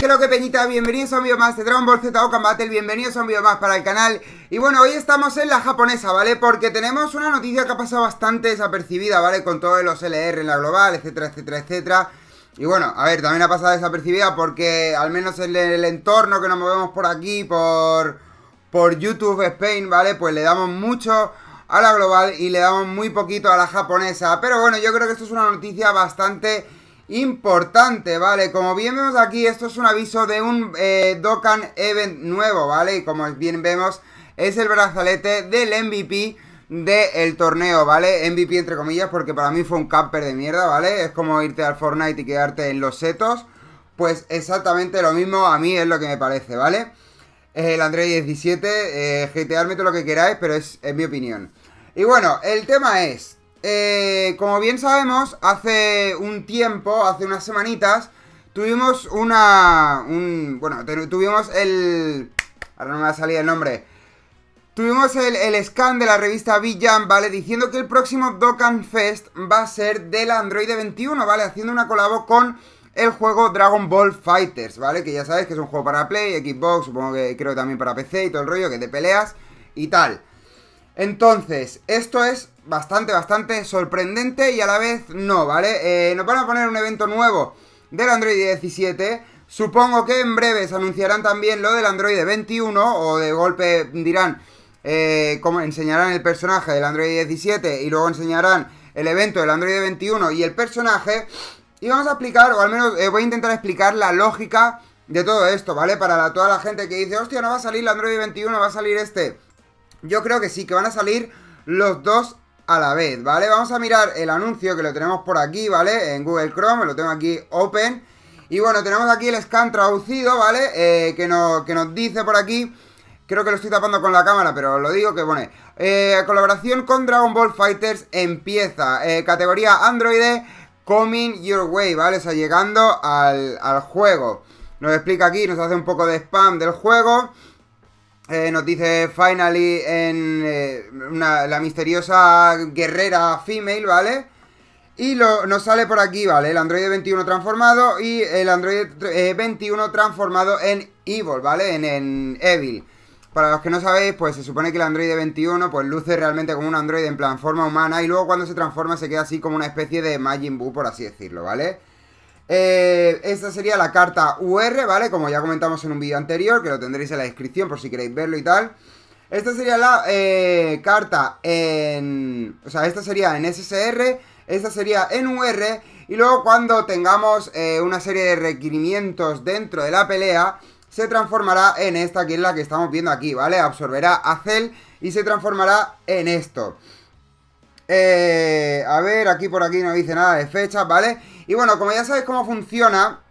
Creo que Peñita, bienvenidos a un video más de Dragon Ball Z Okan Battle, bienvenidos a un video más para el canal Y bueno, hoy estamos en la japonesa, ¿vale? Porque tenemos una noticia que ha pasado bastante desapercibida, ¿vale? Con todos los LR en la global, etcétera, etcétera, etcétera y bueno, a ver, también ha pasado desapercibida porque al menos en el entorno que nos movemos por aquí, por, por YouTube Spain, ¿vale? Pues le damos mucho a la global y le damos muy poquito a la japonesa. Pero bueno, yo creo que esto es una noticia bastante importante, ¿vale? Como bien vemos aquí, esto es un aviso de un eh, Dokkan Event nuevo, ¿vale? Y como bien vemos, es el brazalete del MVP del torneo, ¿vale? MVP entre comillas, porque para mí fue un camper de mierda, ¿vale? Es como irte al Fortnite y quedarte en los setos. Pues exactamente lo mismo a mí es lo que me parece, ¿vale? El André 17, eh, todo lo que queráis, pero es, es mi opinión. Y bueno, el tema es, eh, como bien sabemos, hace un tiempo, hace unas semanitas, tuvimos una... bueno, tuvimos el... Ahora no me va a el nombre. Tuvimos el, scan de la revista Villan, ¿vale? Diciendo que el próximo Dokkan Fest va a ser del Android 21, ¿vale? Haciendo una colabo con el juego Dragon Ball Fighters, ¿vale? Que ya sabes que es un juego para Play, Xbox, supongo que creo también para PC y todo el rollo, que te peleas y tal. Entonces, esto es bastante, bastante sorprendente y a la vez no, ¿vale? Eh, nos van a poner un evento nuevo del Android 17. Supongo que en breve se anunciarán también lo del Android 21 o de golpe dirán, eh, como enseñarán el personaje del Android 17 y luego enseñarán el evento del Android 21 y el personaje. Y vamos a explicar, o al menos eh, voy a intentar explicar la lógica de todo esto, ¿vale? Para toda la gente que dice, hostia, no va a salir el Android 21, va a salir este. Yo creo que sí, que van a salir los dos a la vez, ¿vale? Vamos a mirar el anuncio que lo tenemos por aquí, ¿vale? En Google Chrome, lo tengo aquí open. Y bueno, tenemos aquí el scan traducido, ¿vale? Eh, que, nos, que nos dice por aquí... Creo que lo estoy tapando con la cámara, pero lo digo que pone... Eh, colaboración con Dragon Ball Fighters empieza. Eh, categoría Android Coming Your Way, ¿vale? O sea, llegando al, al juego. Nos explica aquí, nos hace un poco de spam del juego. Eh, nos dice Finally en eh, la misteriosa guerrera female, ¿vale? Y nos sale por aquí, ¿vale? El Android 21 transformado y el Android 21 eh, transformado en Evil, ¿vale? En, Evil. Para los que no sabéis, pues se supone que el Android 21 pues luce realmente como un Android en plan forma humana y luego cuando se transforma se queda así como una especie de Majin Buu, por así decirlo, ¿vale? Eh, esta sería la carta UR, ¿vale? Como ya comentamos en un vídeo anterior, que lo tendréis en la descripción por si queréis verlo y tal. Esta sería la eh, carta en... O sea, esta sería en SSR, esta sería en UR, y luego cuando tengamos eh, una serie de requerimientos dentro de la pelea, se transformará en esta, que es la que estamos viendo aquí, ¿vale? Absorberá a Cell y se transformará en esto. Eh, a ver, aquí por aquí no dice nada de fechas, ¿vale? Y bueno, como ya sabéis cómo funciona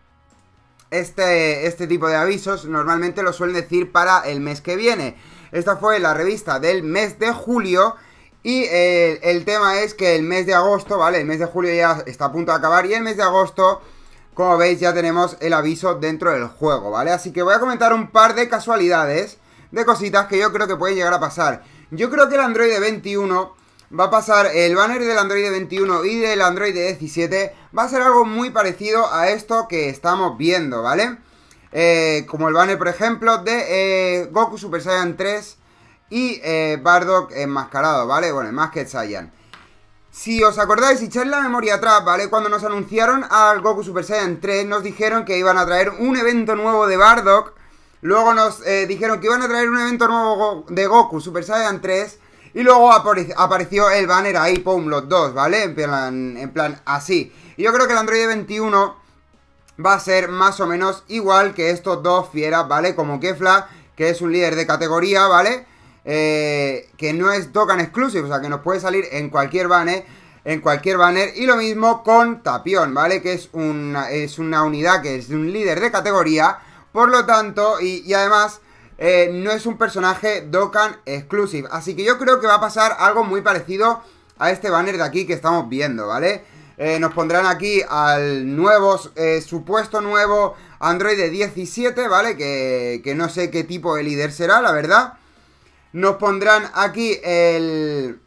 este, este tipo de avisos, normalmente lo suelen decir para el mes que viene. Esta fue la revista del mes de julio. Y eh, el tema es que el mes de agosto, ¿vale? El mes de julio ya está a punto de acabar. Y el mes de agosto, como veis, ya tenemos el aviso dentro del juego, ¿vale? Así que voy a comentar un par de casualidades, de cositas que yo creo que pueden llegar a pasar. Yo creo que el Android 21 va a pasar el banner del Android 21 y del Android 17, va a ser algo muy parecido a esto que estamos viendo, ¿vale? Eh, como el banner, por ejemplo, de eh, Goku Super Saiyan 3 y eh, Bardock enmascarado, ¿vale? Bueno, más que Saiyan. Si os acordáis, y echáis la memoria atrás, ¿vale? Cuando nos anunciaron al Goku Super Saiyan 3, nos dijeron que iban a traer un evento nuevo de Bardock. Luego nos dijeron que iban a traer un evento nuevo de Goku Super Saiyan 3. Y luego apareció el banner ahí, pum, los dos, ¿vale? En plan, así. Y yo creo que el Android 21 va a ser más o menos igual que estos dos fieras, ¿vale? Como Kefla, que es un líder de categoría, ¿vale? Eh, que no es token exclusive, o sea, que nos puede salir en cualquier banner, en cualquier banner. Y lo mismo con Tapión, ¿vale? Que es una, es una unidad que es un líder de categoría, por lo tanto, y además... Eh, no es un personaje Dokkan exclusive. Así que yo creo que va a pasar algo muy parecido a este banner de aquí que estamos viendo, ¿vale? Eh, nos pondrán aquí al nuevo, eh, supuesto nuevo Android 17, ¿vale? Que, que no sé qué tipo de líder será, la verdad. Nos pondrán aquí el...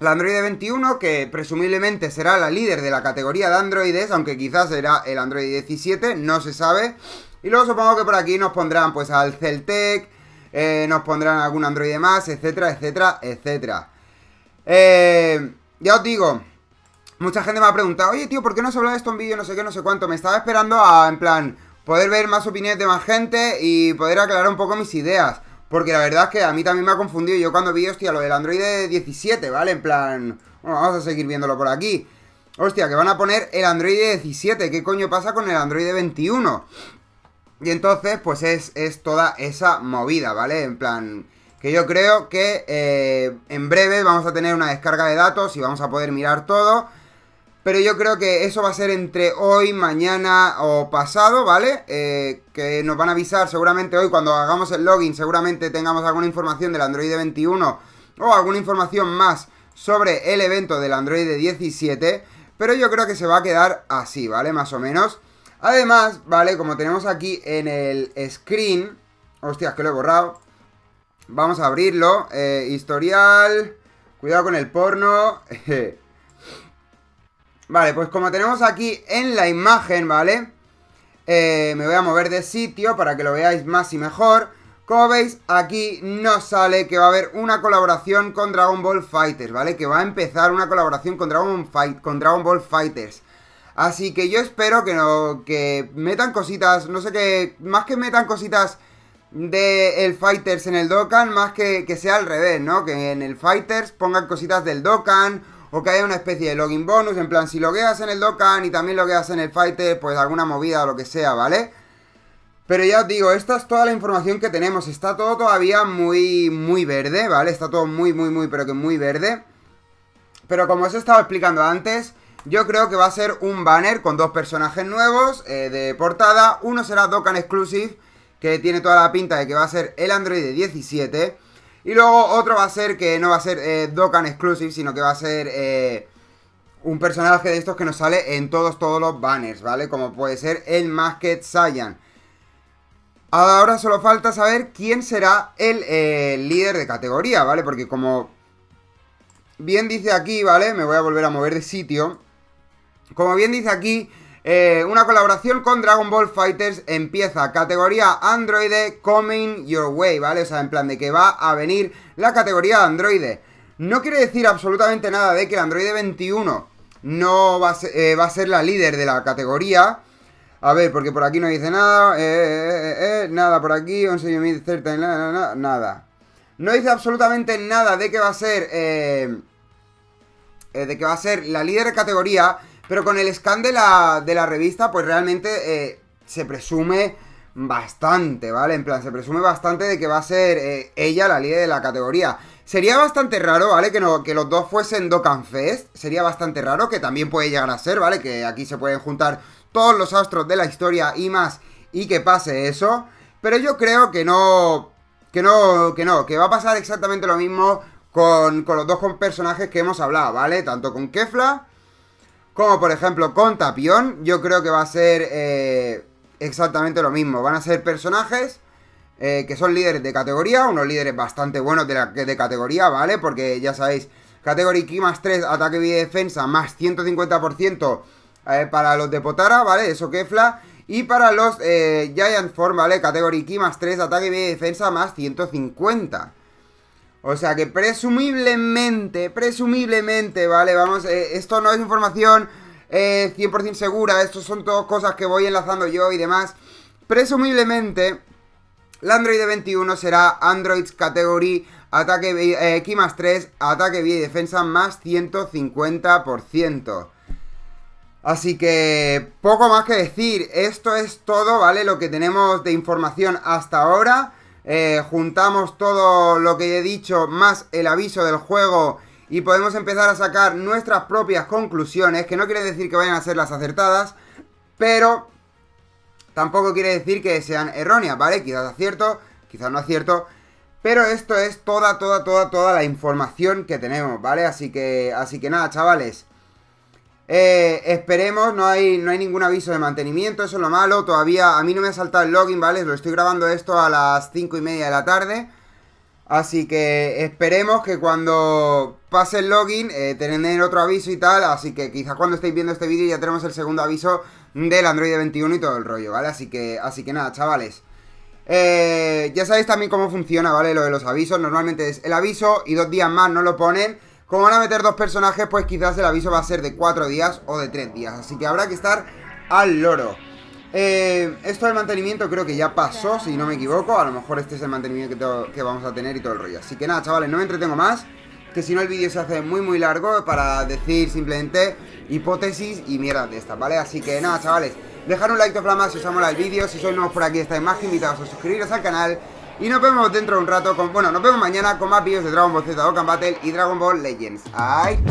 La Android 21, que presumiblemente será la líder de la categoría de androides, aunque quizás será el Android 17, no se sabe. Y luego supongo que por aquí nos pondrán pues al Celtec, eh, nos pondrán algún Android más, etcétera, etcétera, etcétera. Eh, ya os digo, mucha gente me ha preguntado, oye tío, ¿por qué no se hablado de esto en vídeo? No sé qué, no sé cuánto. Me estaba esperando a, en plan, poder ver más opiniones de más gente y poder aclarar un poco mis ideas. Porque la verdad es que a mí también me ha confundido. Yo cuando vi, hostia, lo del Android 17, ¿vale? En plan, vamos a seguir viéndolo por aquí. Hostia, que van a poner el Android 17. ¿Qué coño pasa con el Android 21? Y entonces, pues es, es toda esa movida, ¿vale? En plan, que yo creo que eh, en breve vamos a tener una descarga de datos y vamos a poder mirar todo. Pero yo creo que eso va a ser entre hoy, mañana o pasado, ¿vale? Eh, que nos van a avisar seguramente hoy cuando hagamos el login, seguramente tengamos alguna información del Android 21 o alguna información más sobre el evento del Android 17. Pero yo creo que se va a quedar así, ¿vale? Más o menos. Además, ¿vale? Como tenemos aquí en el screen... Hostias, que lo he borrado. Vamos a abrirlo. Eh, historial. Cuidado con el porno. vale, pues como tenemos aquí en la imagen, ¿vale? Eh, me voy a mover de sitio para que lo veáis más y mejor. Como veis, aquí nos sale que va a haber una colaboración con Dragon Ball Fighters, ¿vale? Que va a empezar una colaboración con Dragon, con Dragon Ball Fighters. Así que yo espero que no que metan cositas, no sé qué, más que metan cositas de el Fighters en el Dokkan, más que, sea al revés, ¿no? Que en el Fighters pongan cositas del Dokkan o que haya una especie de login bonus, en plan, si logueas en el Dokkan y también logueas en el Fighter, pues alguna movida o lo que sea, ¿vale? Pero ya os digo, esta es toda la información que tenemos. Está todo todavía muy, muy verde, ¿vale? Está todo muy, muy, muy, pero que muy verde. Pero como os estaba explicando antes, yo creo que va a ser un banner con dos personajes nuevos eh, de portada. Uno será Dokkan Exclusive, que tiene toda la pinta de que va a ser el Android 17. Y luego otro va a ser que no va a ser eh, Dokkan Exclusive, sino que va a ser eh, un personaje de estos que nos sale en todos, todos los banners, ¿vale? Como puede ser el Masked Saiyan. Ahora solo falta saber quién será el eh, líder de categoría, ¿vale? Porque como bien dice aquí, ¿vale? Me voy a volver a mover de sitio. Como bien dice aquí, eh, una colaboración con Dragon Ball Fighters empieza categoría Android Coming Your Way, ¿vale? O sea, en plan de que va a venir la categoría Android. No quiere decir absolutamente nada de que el Android 21 no eh, va a, ser, la líder de la categoría. A ver, porque por aquí no dice nada, eh, nada por aquí, nada, nada. No dice absolutamente nada de que va a ser, de que va a ser la líder de categoría, pero con el scan de la, revista, pues realmente eh, se presume bastante, ¿vale? En plan, se presume bastante de que va a ser eh, ella la líder de la categoría. Sería bastante raro, ¿vale? Que, no, que los dos fuesen Dokkan Fest. Sería bastante raro, que también puede llegar a ser, ¿vale? Que aquí se pueden juntar todos los astros de la historia y más, y que pase eso. Pero yo creo que no. Que no, que no, que va a pasar exactamente lo mismo con, los dos personajes que hemos hablado, ¿vale? Tanto con Kefla como por ejemplo con Tapión, yo creo que va a ser eh, exactamente lo mismo. Van a ser personajes eh, que son líderes de categoría, unos líderes bastante buenos de, de categoría, ¿vale? Porque ya sabéis, categoría Ki más 3, ataque y defensa, más 150% eh, para los de Potara, ¿vale? Eso Kefla. Y para los Giant Form, ¿vale? Categoría Ki más 3, ataque y defensa, más 150. O sea que presumiblemente, presumiblemente, ¿vale? Vamos, eh, esto no es información 100% eh, segura, esto son todas cosas que voy enlazando yo y demás. Presumiblemente, el Android 21 será Android Category ataque x eh, más 3, ataque vía y defensa más 150%. Así que poco más que decir, esto es todo, ¿vale? Lo que tenemos de información hasta ahora. Eh, juntamos todo lo que he dicho más el aviso del juego y podemos empezar a sacar nuestras propias conclusiones, que no quiere decir que vayan a ser las acertadas, pero tampoco quiere decir que sean erróneas, ¿vale? Quizás acierto, quizás no acierto, pero esto es toda, toda, toda, toda la información que tenemos, ¿vale? Así que, así que nada, chavales. Eh, esperemos, no hay, no hay ningún aviso de mantenimiento, eso es lo malo. Todavía a mí no me ha saltado el login, ¿vale? Lo estoy grabando esto a las 5 y media de la tarde. Así que esperemos que cuando pase el login eh, tener otro aviso y tal. Así que quizás cuando estéis viendo este vídeo ya tenemos el segundo aviso del Android 21 y todo el rollo, ¿vale? Así que, así que nada, chavales. Eh, ya sabéis también cómo funciona, ¿vale? Lo de los avisos. Normalmente es el aviso y dos días más no lo ponen. Como van a meter dos personajes, pues quizás el aviso va a ser de cuatro días o de tres días. Así que habrá que estar al loro. Eh, esto del mantenimiento creo que ya pasó, si no me equivoco. A lo mejor este es el mantenimiento que, vamos a tener y todo el rollo. Así que nada, chavales, no me entretengo más. Que si no el vídeo se hace muy muy largo para decir simplemente hipótesis y mierdas de estas, ¿vale? Así que nada, chavales, dejad un like de flama si os ha molado el vídeo. Si sois nuevos por aquí más que invitados a suscribiros al canal y nos vemos dentro de un rato con... Bueno, nos vemos mañana con más vídeos de Dragon Ball Z Dokkan Battle y Dragon Ball Legends. ¡Ay!